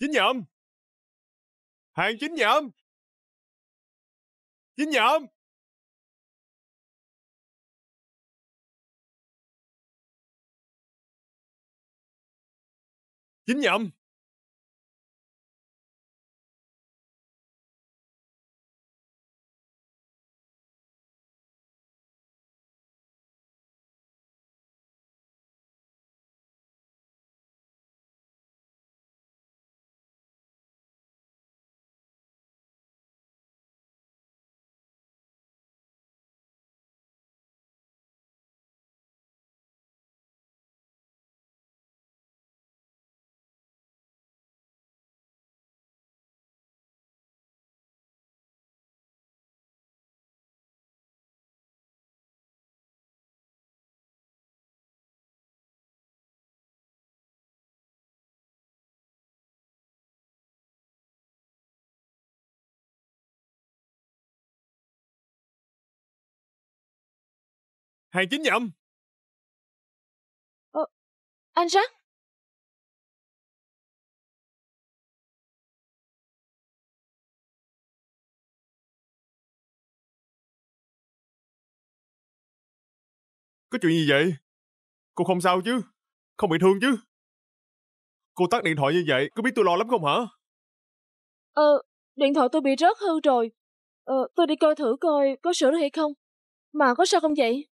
Chính nhậm! Hàng chính nhậm! Chính nhậm! Chính nhậm! Hàng chính dặm. Ờ, anh rắn. Có chuyện gì vậy? Cô không sao chứ? Không bị thương chứ? Cô tắt điện thoại như vậy, có biết tôi lo lắm không hả? Ờ, điện thoại tôi bị rớt hư rồi. Ờ, tôi đi coi thử coi có sửa được hay không. Mà có sao không vậy?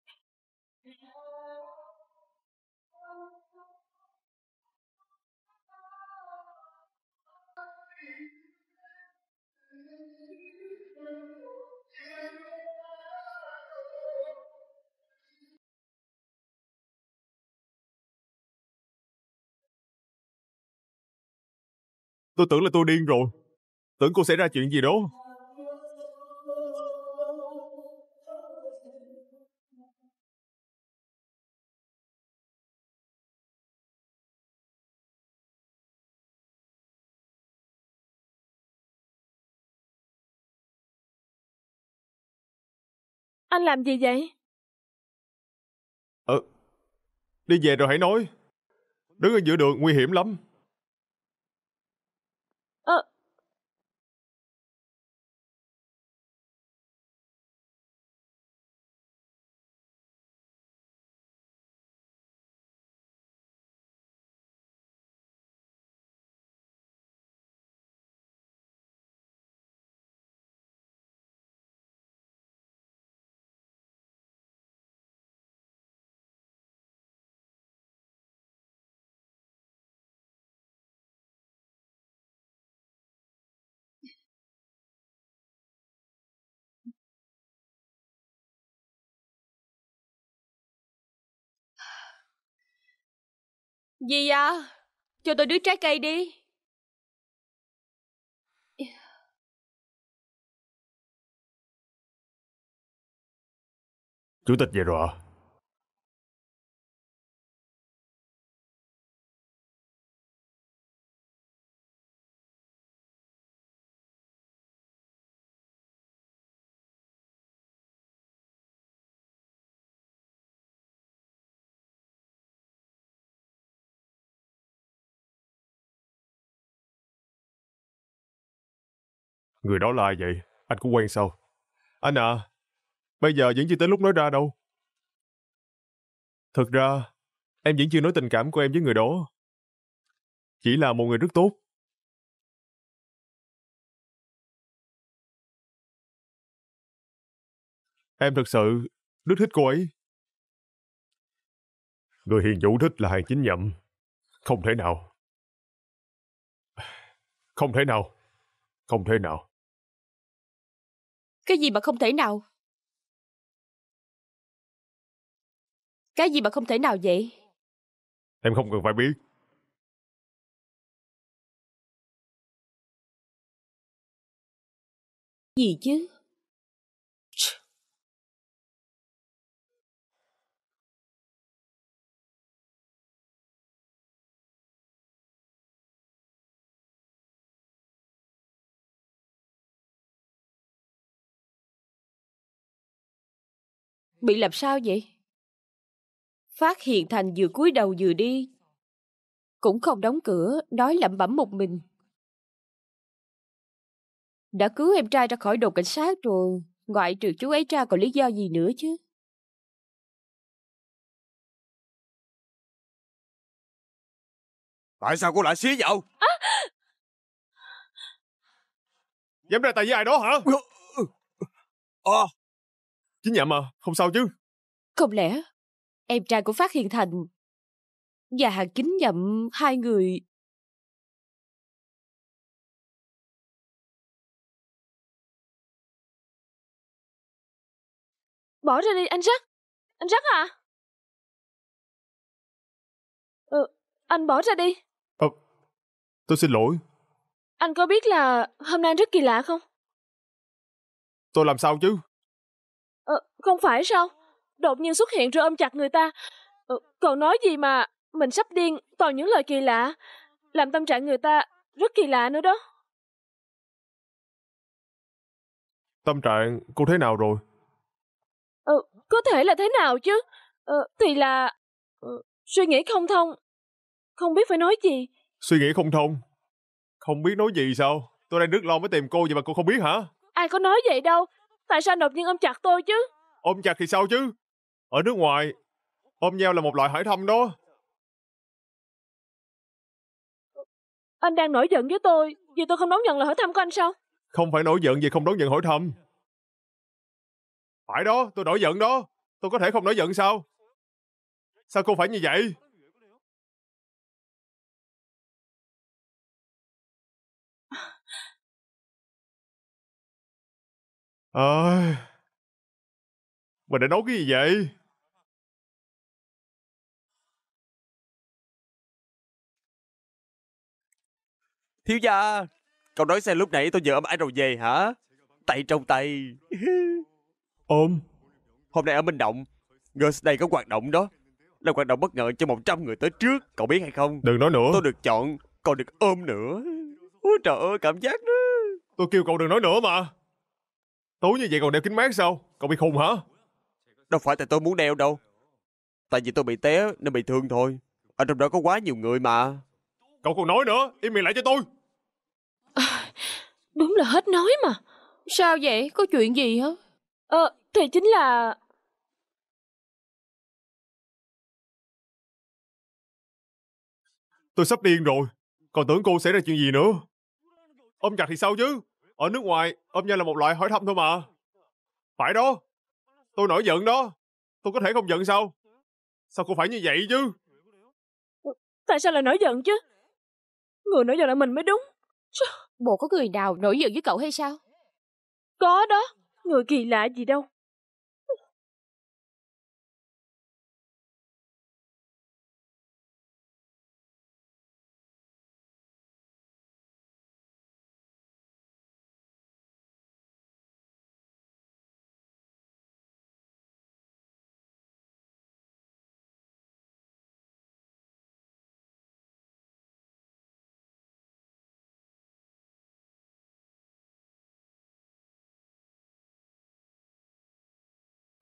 Tôi tưởng là tôi điên rồi. Tưởng cô xảy ra chuyện gì đó. Anh làm gì vậy? Ờ, đi về rồi hãy nói. Đứng ở giữa đường nguy hiểm lắm. Dì à Cho tôi đứa trái cây đi Chủ tịch về rồi à? Người đó là ai vậy? Anh cũng quen sao? Anh à, bây giờ vẫn chưa tới lúc nói ra đâu. Thật ra, em vẫn chưa nói tình cảm của em với người đó. Chỉ là một người rất tốt. Em thật sự rất thích cô ấy. Người hiền vũ thích là hàng chính nhậm. Không thể nào. Không thể nào. Không thể nào. Cái gì mà không thể nào? Cái gì mà không thể nào vậy? Em không cần phải biết. Gì chứ? Bị làm sao vậy? Phát hiện Thành vừa cúi đầu vừa đi. Cũng không đóng cửa, nói lẩm bẩm một mình. Đã cứu em trai ra khỏi đồn cảnh sát rồi, ngoại trừ chú ấy ra còn lý do gì nữa chứ? Tại sao cô lại xí vậy? À. Dám ra tay với ai đó hả? À, Chính nhậm à, không sao chứ? Không lẽ em trai của Phát Hiền Thành và hàng kính nhậm hai người... Bỏ ra đi anh Rắc! Anh Rắc à? Ờ, anh bỏ ra đi. Ờ, tôi xin lỗi. Anh có biết là hôm nay rất kỳ lạ không? Tôi làm sao chứ? Ờ, không phải sao? Đột nhiên xuất hiện rồi ôm chặt người ta. Ờ, còn nói gì mà mình sắp điên toàn những lời kỳ lạ. Làm tâm trạng người ta rất kỳ lạ nữa đó. Tâm trạng cô thế nào rồi? Ờ, có thể là thế nào chứ? Ờ, thì là... Ờ, suy nghĩ không thông. Không biết phải nói gì. Suy nghĩ không thông? Không biết nói gì sao? Tôi đang rất lo mới tìm cô vậy mà cô không biết hả? Ai có nói vậy đâu. Tại sao đột nhiên ôm chặt tôi chứ? Ôm chặt thì sao chứ? Ở nước ngoài, ôm nhau là một loại hỏi thăm đó. Anh đang nổi giận với tôi vì tôi không đón nhận lời hỏi thăm của anh sao? Không phải nổi giận vì không đón nhận hỏi thăm. Phải đó, tôi nổi giận đó. Tôi có thể không nổi giận sao? Sao cô phải như vậy? ơi mình đã nấu cái gì vậy thiếu gia cậu nói xem lúc nãy tôi vừa ôm ai rồi về hả tay trong tay ôm hôm nay ở minh động girls day có hoạt động đó là hoạt động bất ngờ cho 100 người tới trước cậu biết hay không đừng nói nữa tôi được chọn còn được ôm nữa ôi trời ơi cảm giác đó tôi kêu cậu đừng nói nữa mà Tối như vậy còn đeo kính mát sao? Cậu bị khùng hả? Đâu phải tại tôi muốn đeo đâu. Tại vì tôi bị té nên bị thương thôi. Ở trong đó có quá nhiều người mà. Cậu còn nói nữa, im miệng lại cho tôi. À, đúng là hết nói mà. Sao vậy? Có chuyện gì hả? Ờ, à, thì chính là... Tôi sắp điên rồi. Còn tưởng cô xảy ra chuyện gì nữa. ôm chặt thì sao chứ? Ở nước ngoài, ôm nhau là một loại hỏi thăm thôi mà. Phải đó. Tôi nổi giận đó. Tôi có thể không giận sao? Sao cô phải như vậy chứ? Tại sao lại nổi giận chứ? Người nổi giận là mình mới đúng. Bộ có người nào nổi giận với cậu hay sao? Có đó. Người kỳ lạ gì đâu.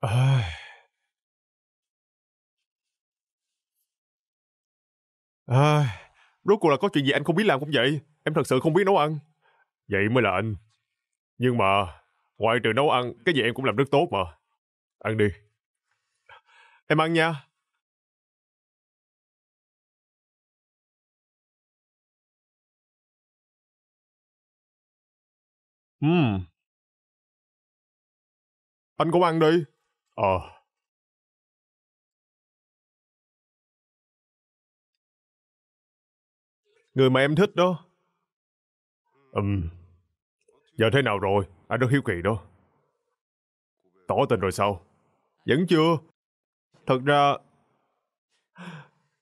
Ai... Ai... Rốt cuộc là có chuyện gì anh không biết làm không vậy? Em thật sự không biết nấu ăn. Vậy mới là anh. Nhưng mà, ngoài trừ nấu ăn, cái gì em cũng làm rất tốt mà. Ăn đi. Em ăn nha. Ừm. Anh cũng ăn đi. Ờ. Người mà em thích đó. Ừm. Giờ thế nào rồi? Anh rất hiếu kỳ đó. Tỏ tình rồi sao? Vẫn chưa. Thật ra...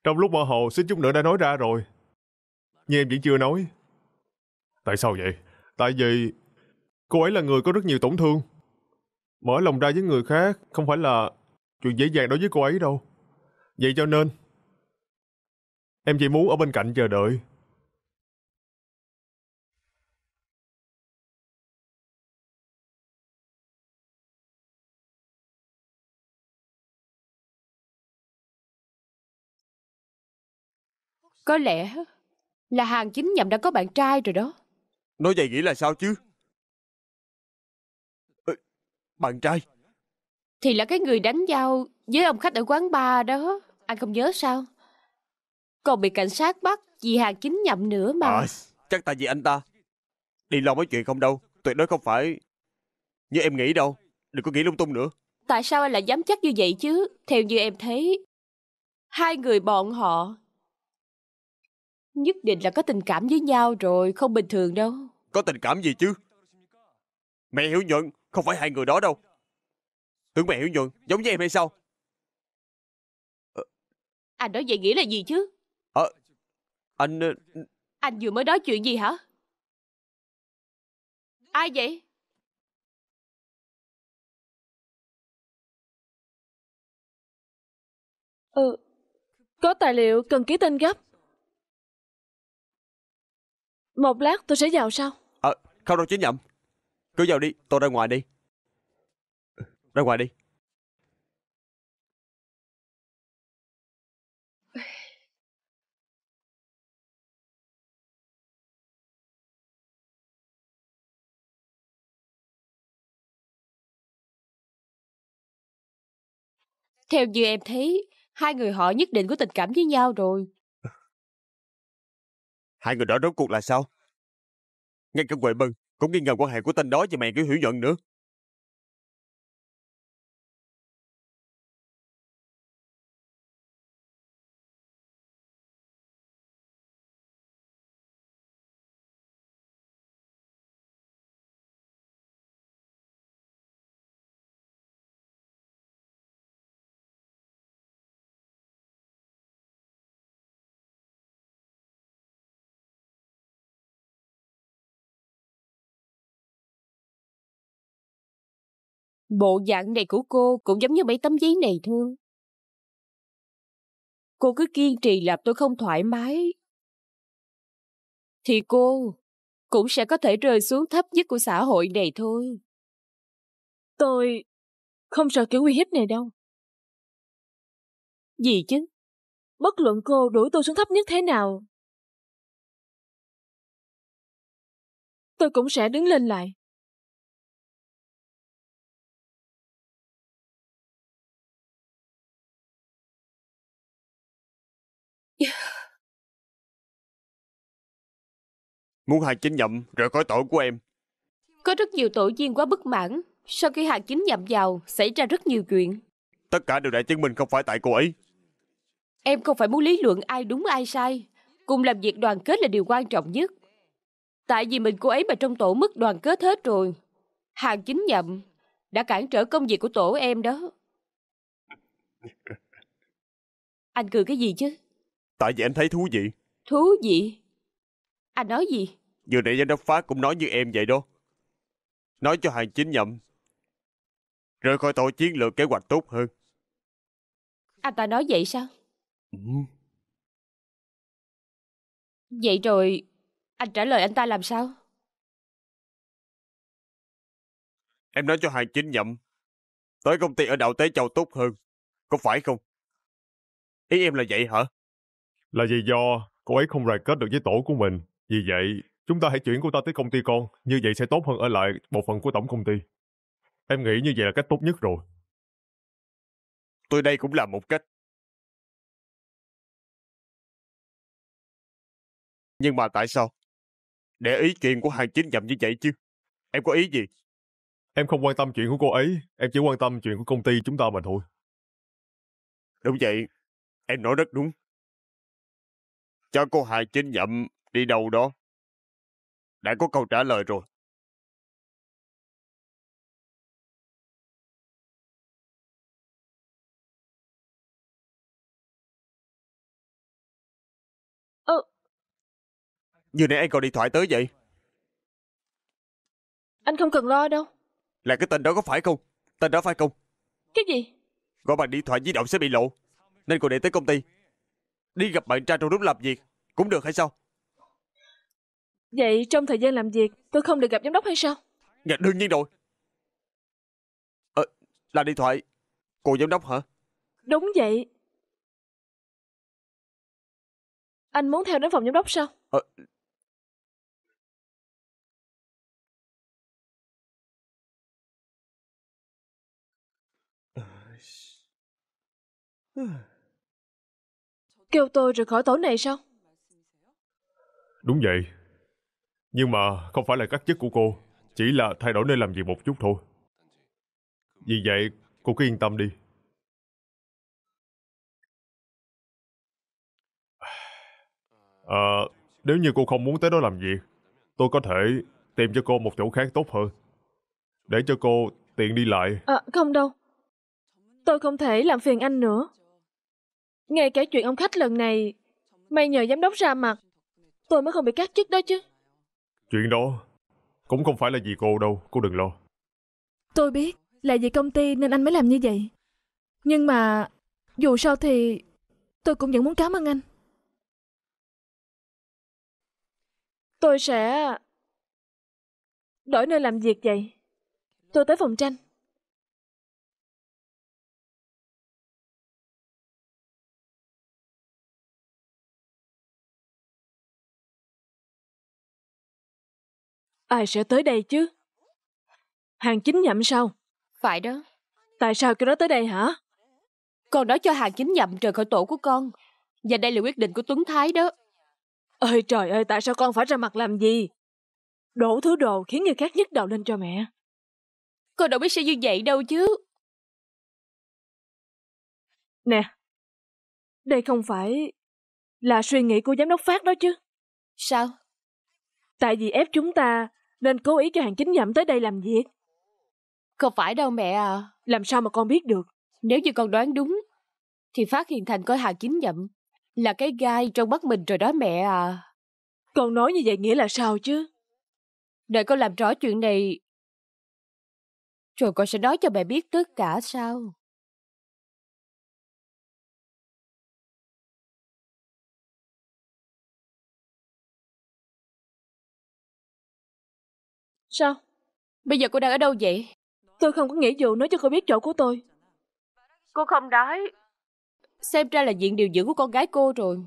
Trong lúc mơ hồ, xin chút nữa đã nói ra rồi. Nhưng em vẫn chưa nói. Tại sao vậy? Tại vì cô ấy là người có rất nhiều tổn thương. Mở lòng ra với người khác không phải là chuyện dễ dàng đối với cô ấy đâu. Vậy cho nên, em chỉ muốn ở bên cạnh chờ đợi. Có lẽ là hàng chính nhầm đã có bạn trai rồi đó. Nói vậy nghĩ là sao chứ? bạn trai Thì là cái người đánh giao với ông khách ở quán bar đó Anh không nhớ sao Còn bị cảnh sát bắt vì hàng chính nhậm nữa mà à, Chắc tại vì anh ta Đi lo mấy chuyện không đâu Tuyệt đối không phải Như em nghĩ đâu Đừng có nghĩ lung tung nữa Tại sao anh lại dám chắc như vậy chứ Theo như em thấy Hai người bọn họ Nhất định là có tình cảm với nhau rồi Không bình thường đâu Có tình cảm gì chứ Mẹ hiểu nhuận không phải hai người đó đâu. Tưởng mẹ hiểu nhuận, giống như em hay sao? Ờ, anh nói vậy nghĩa là gì chứ? à, anh... Ờ, anh vừa mới nói chuyện gì hả? Ai vậy? Ừ, có tài liệu cần ký tên gấp. Một lát tôi sẽ vào sau. Ờ, à, không đâu chứ nhầm. Cứ vào đi, tôi ra ngoài đi. Ra ngoài đi. Theo như em thấy, hai người họ nhất định có tình cảm với nhau rồi. Hai người đó rốt cuộc là sao? Ngay cả Huệ Bân cũng nghi ngờ quan hệ của tên đó và mày kiểu hiểu giận nữa. Bộ dạng này của cô cũng giống như mấy tấm giấy này thôi. Cô cứ kiên trì làm tôi không thoải mái. Thì cô cũng sẽ có thể rơi xuống thấp nhất của xã hội này thôi. Tôi không sợ kiểu uy hiếp này đâu. Gì chứ? Bất luận cô đuổi tôi xuống thấp nhất thế nào. Tôi cũng sẽ đứng lên lại. muốn Hàng Chính Nhậm rời khỏi tổ của em. Có rất nhiều tổ viên quá bất mãn. Sau khi Hàng Chính Nhậm vào, xảy ra rất nhiều chuyện. Tất cả đều đã chứng minh không phải tại cô ấy. Em không phải muốn lý luận ai đúng ai sai. Cùng làm việc đoàn kết là điều quan trọng nhất. Tại vì mình cô ấy mà trong tổ mất đoàn kết hết rồi. Hàng Chính Nhậm đã cản trở công việc của tổ em đó. Anh cười cái gì chứ? Tại vì anh thấy thú vị. Thú vị? Anh nói gì? Vừa nãy giám đốc phá cũng nói như em vậy đó. Nói cho hàng chính nhậm. Rời khỏi tổ chiến lược kế hoạch tốt hơn. Anh ta nói vậy sao? Ừ. Vậy rồi, anh trả lời anh ta làm sao? Em nói cho hàng chính nhậm. Tới công ty ở đạo tế châu tốt hơn. Có phải không? Ý em là vậy hả? Là vì do cô ấy không ràng kết được với tổ của mình. Vì vậy, Chúng ta hãy chuyển cô ta tới công ty con, như vậy sẽ tốt hơn ở lại bộ phận của tổng công ty. Em nghĩ như vậy là cách tốt nhất rồi. Tôi đây cũng là một cách. Nhưng mà tại sao? Để ý chuyện của hàng chính nhầm như vậy chứ. Em có ý gì? Em không quan tâm chuyện của cô ấy, em chỉ quan tâm chuyện của công ty chúng ta mà thôi. Đúng vậy, em nói rất đúng. Cho cô Hà chính nhậm đi đâu đó đã có câu trả lời rồi. Ừ. Vừa nãy anh còn điện thoại tới vậy? Anh không cần lo đâu. Là cái tên đó có phải không? Tên đó phải không? Cái gì? Gọi bằng điện thoại di động sẽ bị lộ. Nên cô để tới công ty. Đi gặp bạn trai trong lúc làm việc. Cũng được hay sao? Vậy trong thời gian làm việc, tôi không được gặp giám đốc hay sao? Dạ, đương nhiên rồi. à, là điện thoại. của giám đốc hả? Đúng vậy. Anh muốn theo đến phòng giám đốc sao? À... Kêu tôi rời khỏi tổ này sao? Đúng vậy. Nhưng mà không phải là các chức của cô, chỉ là thay đổi nơi làm việc một chút thôi. Vì vậy, cô cứ yên tâm đi. À, nếu như cô không muốn tới đó làm việc, tôi có thể tìm cho cô một chỗ khác tốt hơn. Để cho cô tiện đi lại. À, không đâu. Tôi không thể làm phiền anh nữa. ngay cả chuyện ông khách lần này, may nhờ giám đốc ra mặt, tôi mới không bị cắt chức đó chứ. Chuyện đó cũng không phải là vì cô đâu, cô đừng lo. Tôi biết, là vì công ty nên anh mới làm như vậy. Nhưng mà dù sao thì tôi cũng vẫn muốn cảm ơn anh. Tôi sẽ đổi nơi làm việc vậy. Tôi tới phòng tranh. Ai sẽ tới đây chứ? Hàng chính nhậm sao? Phải đó. Tại sao kêu nó tới đây hả? Con nói cho hàng chính nhậm trời khỏi tổ của con. Và đây là quyết định của Tuấn Thái đó. Ơi trời ơi, tại sao con phải ra mặt làm gì? Đổ thứ đồ khiến người khác nhức đầu lên cho mẹ. Con đâu biết sẽ như vậy đâu chứ. Nè, đây không phải là suy nghĩ của giám đốc Phát đó chứ. Sao? Tại vì ép chúng ta nên cố ý cho hàng chính nhậm tới đây làm việc. Không phải đâu mẹ à. Làm sao mà con biết được? Nếu như con đoán đúng, thì phát hiện thành có hàng chính nhậm là cái gai trong mắt mình rồi đó mẹ à. Con nói như vậy nghĩa là sao chứ? Đợi con làm rõ chuyện này, rồi con sẽ nói cho mẹ biết tất cả sao? Sao? Bây giờ cô đang ở đâu vậy? Tôi không có nghĩa vụ nói cho cô biết chỗ của tôi. Cô không đói. Xem ra là diện điều dưỡng của con gái cô rồi.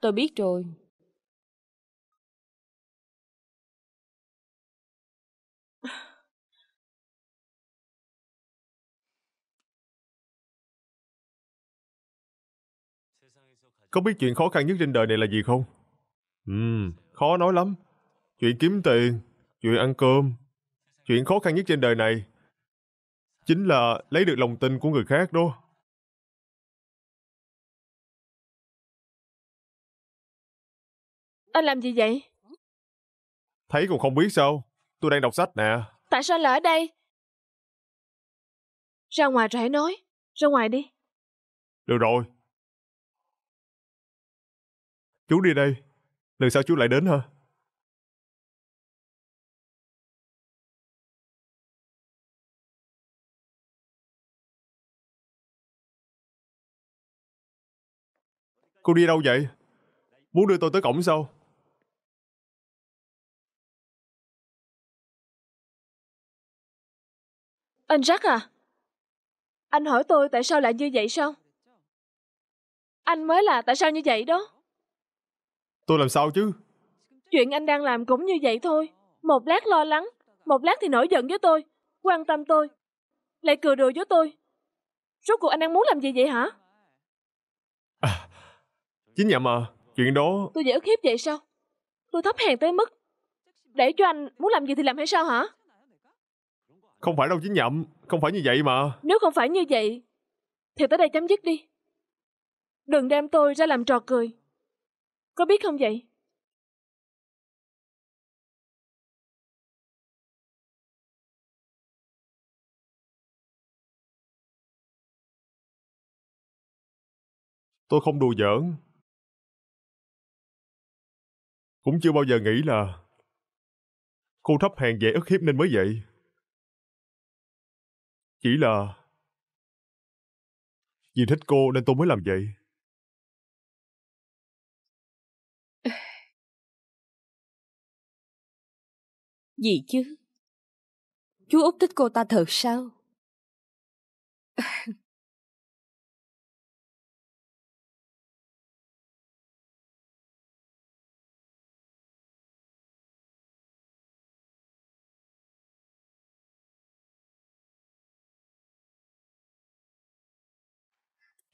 Tôi biết rồi. Có biết chuyện khó khăn nhất trên đời này là gì không? Ừ, khó nói lắm. Chuyện kiếm tiền, chuyện ăn cơm, chuyện khó khăn nhất trên đời này chính là lấy được lòng tin của người khác đó. Anh làm gì vậy? Thấy còn không biết sao? Tôi đang đọc sách nè. Tại sao lại ở đây? Ra ngoài rồi hãy nói. Ra ngoài đi. Được rồi. Chú đi đây. Lần sau chú lại đến hả? Cô đi đâu vậy? Muốn đưa tôi tới cổng sao? Anh Jack à? Anh hỏi tôi tại sao lại như vậy sao? Anh mới là tại sao như vậy đó? Tôi làm sao chứ? Chuyện anh đang làm cũng như vậy thôi. Một lát lo lắng, một lát thì nổi giận với tôi, quan tâm tôi, lại cười đùa với tôi. Rốt cuộc anh đang muốn làm gì vậy hả? À, Chính nhầm à, chuyện đó... Tôi dễ khiếp vậy sao? Tôi thấp hèn tới mức để cho anh muốn làm gì thì làm hay sao hả? Không phải đâu chính nhậm, không phải như vậy mà. Nếu không phải như vậy, thì tới đây chấm dứt đi. Đừng đem tôi ra làm trò cười. Có biết không vậy? Tôi không đùa giỡn, cũng chưa bao giờ nghĩ là cô thấp hèn dễ ức hiếp nên mới vậy. Chỉ là vì thích cô nên tôi mới làm vậy. Gì chứ? Chú Út thích cô ta thật sao?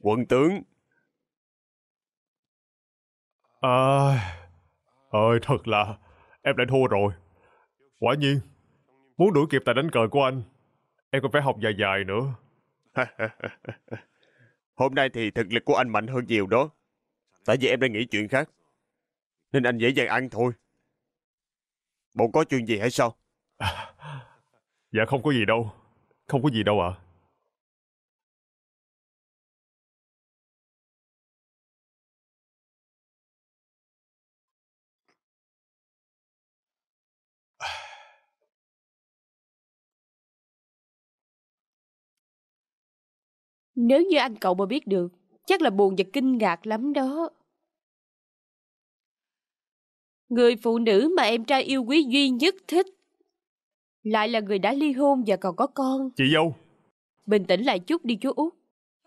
Quân tướng. À, ơi thật là, em lại thua rồi. Quả nhiên, muốn đuổi kịp tài đánh cờ của anh, em còn phải học dài dài nữa. Hôm nay thì thực lực của anh mạnh hơn nhiều đó. Tại vì em đang nghĩ chuyện khác. Nên anh dễ dàng ăn thôi. Bộ có chuyện gì hay sao? dạ không có gì đâu. Không có gì đâu ạ. À. Nếu như anh cậu mà biết được, chắc là buồn và kinh ngạc lắm đó. Người phụ nữ mà em trai yêu quý duy nhất thích lại là người đã ly hôn và còn có con. Chị dâu. Bình tĩnh lại chút đi chú Út.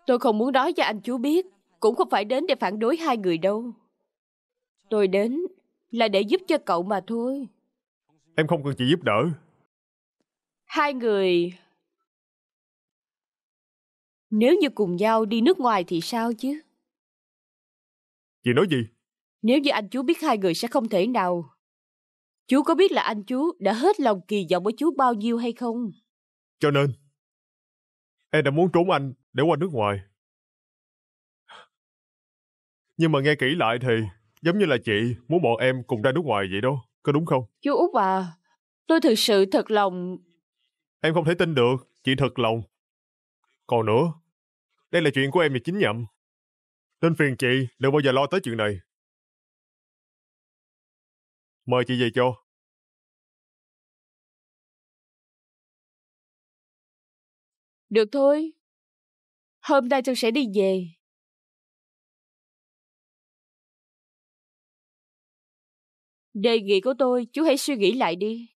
Tôi không muốn nói cho anh chú biết, cũng không phải đến để phản đối hai người đâu. Tôi đến là để giúp cho cậu mà thôi. Em không cần chị giúp đỡ. Hai người nếu như cùng nhau đi nước ngoài thì sao chứ? Chị nói gì? Nếu như anh chú biết hai người sẽ không thể nào. Chú có biết là anh chú đã hết lòng kỳ vọng với chú bao nhiêu hay không? Cho nên, em đã muốn trốn anh để qua nước ngoài. Nhưng mà nghe kỹ lại thì giống như là chị muốn bọn em cùng ra nước ngoài vậy đó, có đúng không? Chú Út à, tôi thực sự thật lòng... Em không thể tin được, chị thật lòng còn nữa, đây là chuyện của em và chính nhậm. Nên phiền chị đừng bao giờ lo tới chuyện này. Mời chị về cho. Được thôi. Hôm nay tôi sẽ đi về. Đề nghị của tôi, chú hãy suy nghĩ lại đi.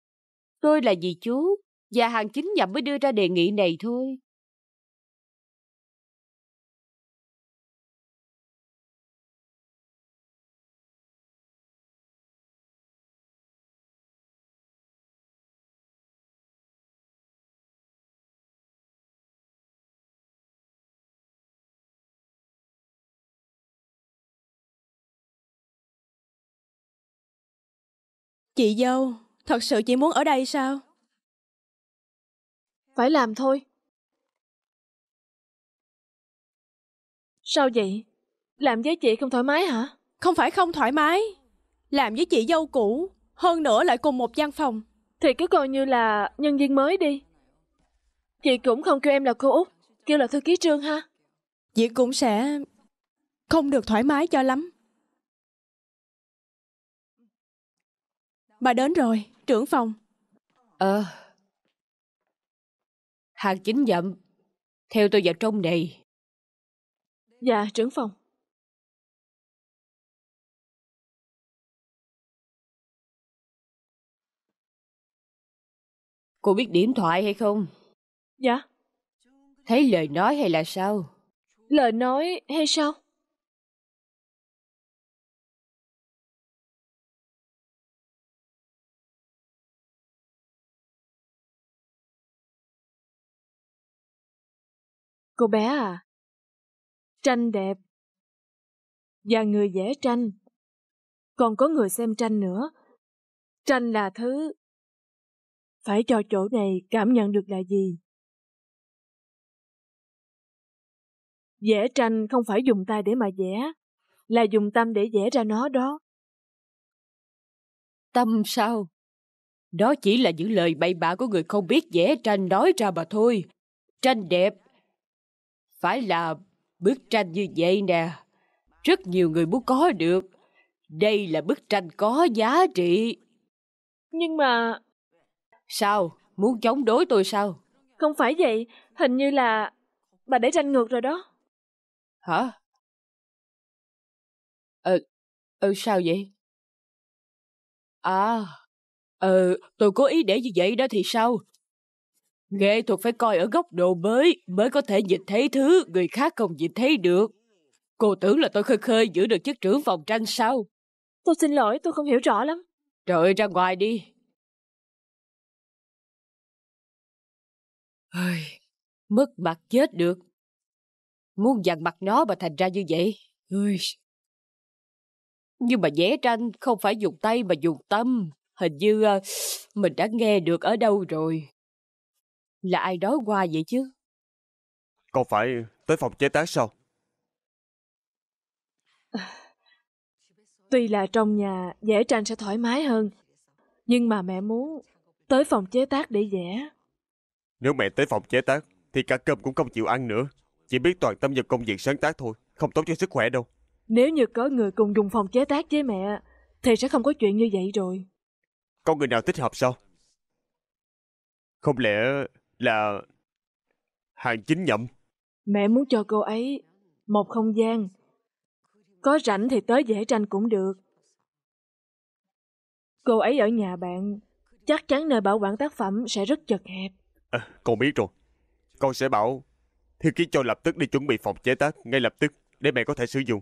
Tôi là dì chú, và hàng chính nhậm mới đưa ra đề nghị này thôi. Chị dâu, thật sự chị muốn ở đây sao? Phải làm thôi. Sao vậy? Làm với chị không thoải mái hả? Không phải không thoải mái. Làm với chị dâu cũ, hơn nữa lại cùng một gian phòng. Thì cứ coi như là nhân viên mới đi. Chị cũng không kêu em là cô Út, kêu là thư ký Trương ha. Chị cũng sẽ không được thoải mái cho lắm. bà đến rồi trưởng phòng ờ à, hàng chính dặm theo tôi vào trong này dạ trưởng phòng cô biết điểm thoại hay không dạ thấy lời nói hay là sao lời nói hay sao Cô bé à, tranh đẹp. Và người vẽ tranh. Còn có người xem tranh nữa. Tranh là thứ... Phải cho chỗ này cảm nhận được là gì? Vẽ tranh không phải dùng tay để mà vẽ, là dùng tâm để vẽ ra nó đó. Tâm sao? Đó chỉ là những lời bậy bạ của người không biết vẽ tranh nói ra mà thôi. Tranh đẹp phải là bức tranh như vậy nè. Rất nhiều người muốn có được. Đây là bức tranh có giá trị. Nhưng mà... Sao? Muốn chống đối tôi sao? Không phải vậy. Hình như là bà để tranh ngược rồi đó. Hả? Ờ, ừ, sao vậy? À, ờ, tôi có ý để như vậy đó thì sao? Nghệ thuật phải coi ở góc độ mới, mới có thể nhìn thấy thứ người khác không nhìn thấy được. Cô tưởng là tôi khơi khơi giữ được chức trưởng phòng tranh sao? Tôi xin lỗi, tôi không hiểu rõ lắm. Trời ơi, ra ngoài đi. Ôi, mất mặt chết được. Muốn dằn mặt nó mà thành ra như vậy. Ôi. Nhưng mà vẽ tranh không phải dùng tay mà dùng tâm. Hình như uh, mình đã nghe được ở đâu rồi. Là ai đó qua vậy chứ? Có phải tới phòng chế tác sao? Tuy là trong nhà vẽ tranh sẽ thoải mái hơn, nhưng mà mẹ muốn tới phòng chế tác để vẽ. Nếu mẹ tới phòng chế tác, thì cả cơm cũng không chịu ăn nữa. Chỉ biết toàn tâm vào công việc sáng tác thôi, không tốt cho sức khỏe đâu. Nếu như có người cùng dùng phòng chế tác với mẹ, thì sẽ không có chuyện như vậy rồi. Có người nào thích hợp sao? Không lẽ là hàng chính nhậm. Mẹ muốn cho cô ấy một không gian. Có rảnh thì tới vẽ tranh cũng được. Cô ấy ở nhà bạn, chắc chắn nơi bảo quản tác phẩm sẽ rất chật hẹp. À, con biết rồi. Con sẽ bảo thư ký cho lập tức đi chuẩn bị phòng chế tác ngay lập tức để mẹ có thể sử dụng.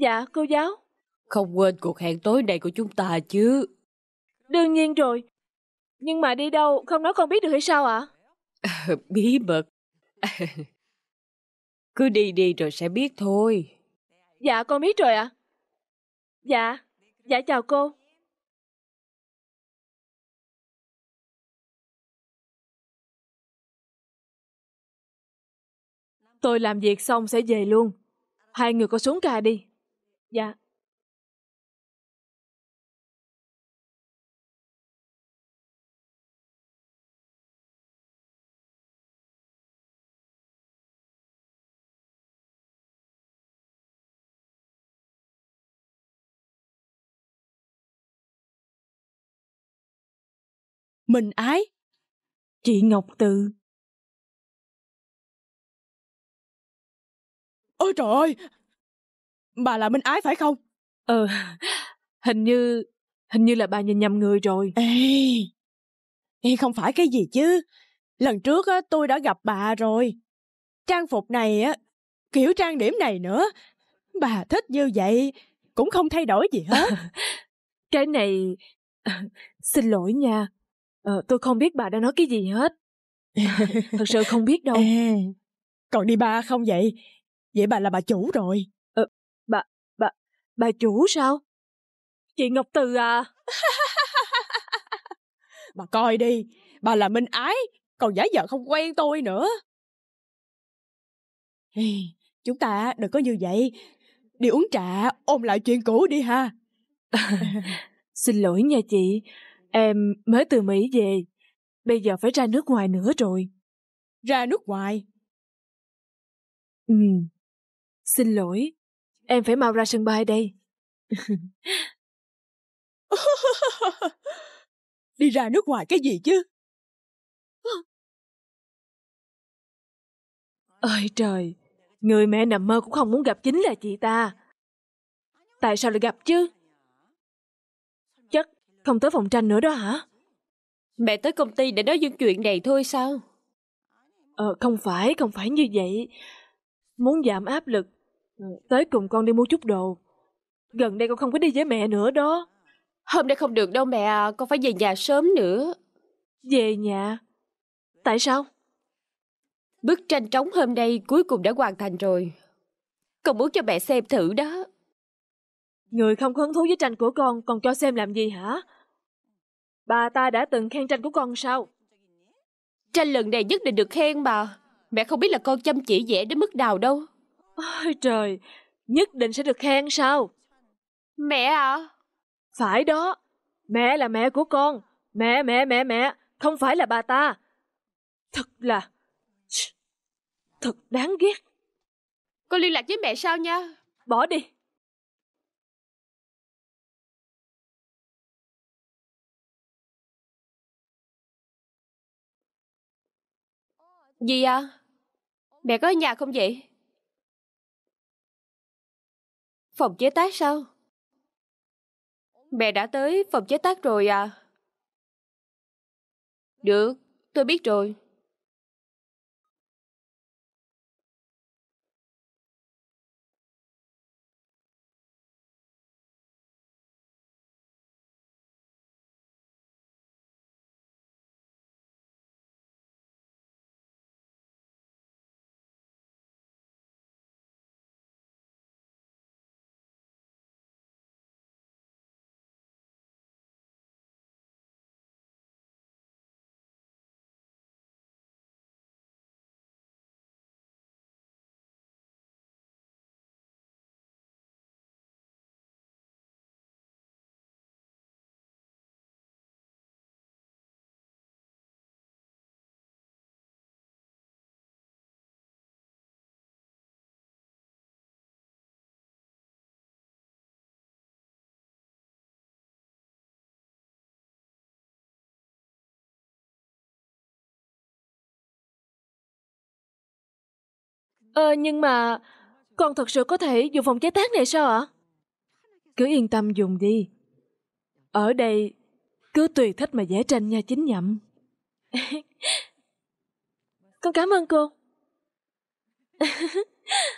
Dạ, cô giáo. Không quên cuộc hẹn tối nay của chúng ta chứ. Đương nhiên rồi. Nhưng mà đi đâu, không nói con biết được hay sao ạ? À? Bí mật. Cứ đi đi rồi sẽ biết thôi. Dạ, con biết rồi ạ. À. Dạ, dạ chào cô. Tôi làm việc xong sẽ về luôn. Hai người có xuống ca đi. Dạ. Mình ái. Chị Ngọc Từ. Ôi trời ơi, Bà là Minh Ái phải không? Ờ, hình như... Hình như là bà nhìn nhầm người rồi. Ê, Ê không phải cái gì chứ. Lần trước á, tôi đã gặp bà rồi. Trang phục này, á, kiểu trang điểm này nữa. Bà thích như vậy, cũng không thay đổi gì hết. cái này... Xin lỗi nha. Ờ, tôi không biết bà đang nói cái gì hết. Thật sự không biết đâu. Ê, còn đi ba không vậy? Vậy bà là bà chủ rồi. Bà chủ sao? Chị Ngọc Từ à? bà coi đi, bà là Minh Ái, còn giả vợ không quen tôi nữa. Hey, chúng ta đừng có như vậy, đi uống trà ôm lại chuyện cũ đi ha. Xin lỗi nha chị, em mới từ Mỹ về, bây giờ phải ra nước ngoài nữa rồi. Ra nước ngoài? Ừ, xin lỗi, Em phải mau ra sân bay đây. Đi ra nước ngoài cái gì chứ? Ơi trời, người mẹ nằm mơ cũng không muốn gặp chính là chị ta. Tại sao lại gặp chứ? Chắc không tới phòng tranh nữa đó hả? Mẹ tới công ty để nói những chuyện này thôi sao? Ờ, không phải, không phải như vậy. Muốn giảm áp lực Tới cùng con đi mua chút đồ. Gần đây con không có đi với mẹ nữa đó. Hôm nay không được đâu mẹ con phải về nhà sớm nữa. Về nhà? Tại sao? Bức tranh trống hôm nay cuối cùng đã hoàn thành rồi. Con muốn cho mẹ xem thử đó. Người không hứng thú với tranh của con còn cho xem làm gì hả? Bà ta đã từng khen tranh của con sao? Tranh lần này nhất định được khen mà. Mẹ không biết là con chăm chỉ vẽ đến mức nào đâu. Ôi trời, nhất định sẽ được khen sao? Mẹ à? Phải đó, mẹ là mẹ của con. Mẹ, mẹ, mẹ, mẹ, không phải là bà ta. Thật là... Thật đáng ghét. Con liên lạc với mẹ sao nha? Bỏ đi. Gì à? Mẹ có ở nhà không vậy? Phòng chế tác sao? Mẹ đã tới phòng chế tác rồi à? Được, tôi biết rồi. Ờ, nhưng mà... Con thật sự có thể dùng phòng chế tác này sao ạ? Cứ yên tâm dùng đi. Ở đây, cứ tùy thích mà vẽ tranh nha chính nhậm. con cảm ơn cô.